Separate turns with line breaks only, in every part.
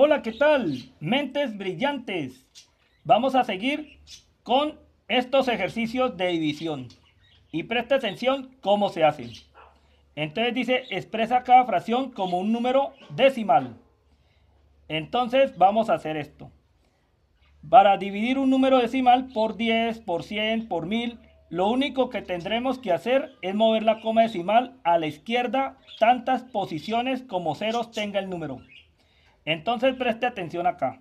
Hola, ¿qué tal? Mentes brillantes. Vamos a seguir con estos ejercicios de división. Y presta atención cómo se hacen. Entonces dice, expresa cada fracción como un número decimal. Entonces vamos a hacer esto. Para dividir un número decimal por 10, por 100, por 1000, lo único que tendremos que hacer es mover la coma decimal a la izquierda tantas posiciones como ceros tenga el número. Entonces preste atención acá.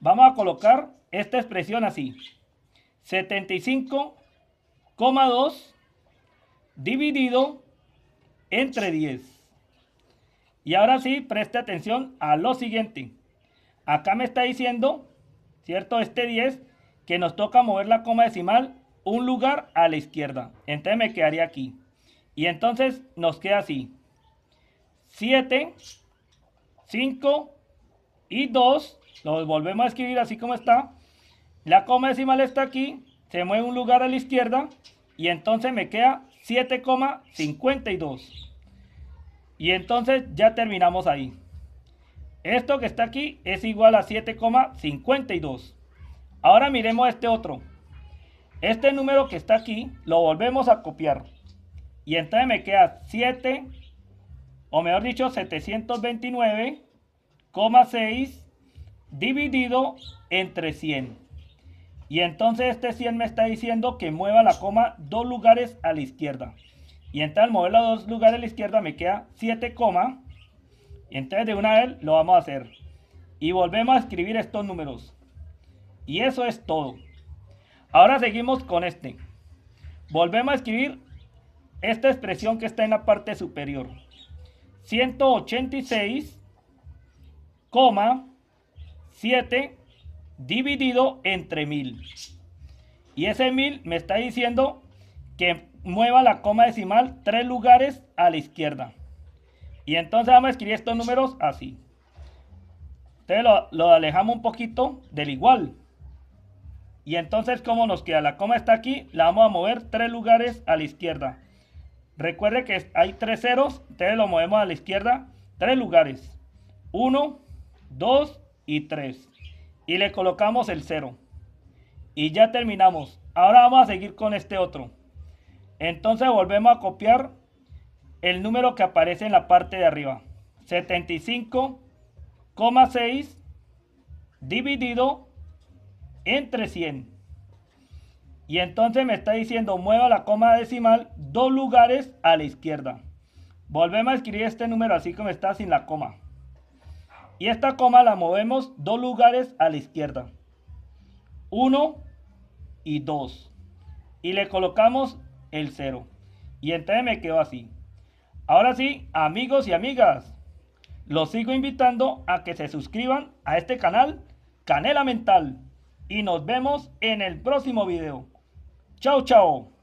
Vamos a colocar esta expresión así. 75,2 dividido entre 10. Y ahora sí, preste atención a lo siguiente. Acá me está diciendo, ¿cierto? Este 10, que nos toca mover la coma decimal un lugar a la izquierda. Entonces me quedaría aquí. Y entonces nos queda así. 7, 5, y 2, lo volvemos a escribir así como está. La coma decimal está aquí, se mueve un lugar a la izquierda y entonces me queda 7,52. Y entonces ya terminamos ahí. Esto que está aquí es igual a 7,52. Ahora miremos este otro. Este número que está aquí lo volvemos a copiar. Y entonces me queda 7, o mejor dicho, 729 6 dividido entre 100. Y entonces este 100 me está diciendo que mueva la coma dos lugares a la izquierda. Y entonces al moverla dos lugares a la izquierda me queda 7, y entonces de una vez lo vamos a hacer. Y volvemos a escribir estos números. Y eso es todo. Ahora seguimos con este. Volvemos a escribir esta expresión que está en la parte superior. 186 coma 7 dividido entre 1000. Y ese 1000 me está diciendo que mueva la coma decimal tres lugares a la izquierda. Y entonces vamos a escribir estos números así. Entonces lo, alejamos un poquito del igual. Y entonces como nos queda, la coma está aquí, la vamos a mover tres lugares a la izquierda. Recuerde que hay tres ceros, entonces lo movemos a la izquierda tres lugares. 1, 2 y 3. Y le colocamos el 0. Y ya terminamos. Ahora vamos a seguir con este otro. Entonces volvemos a copiar el número que aparece en la parte de arriba. 75,6 dividido entre 100. Y entonces me está diciendo mueva la coma decimal dos lugares a la izquierda. Volvemos a escribir este número así como está sin la coma. Y esta coma la movemos dos lugares a la izquierda. 1 y 2. Y le colocamos el 0. Y entonces me quedo así. Ahora sí, amigos y amigas, los sigo invitando a que se suscriban a este canal Canela Mental. Y nos vemos en el próximo video. Chao, chao.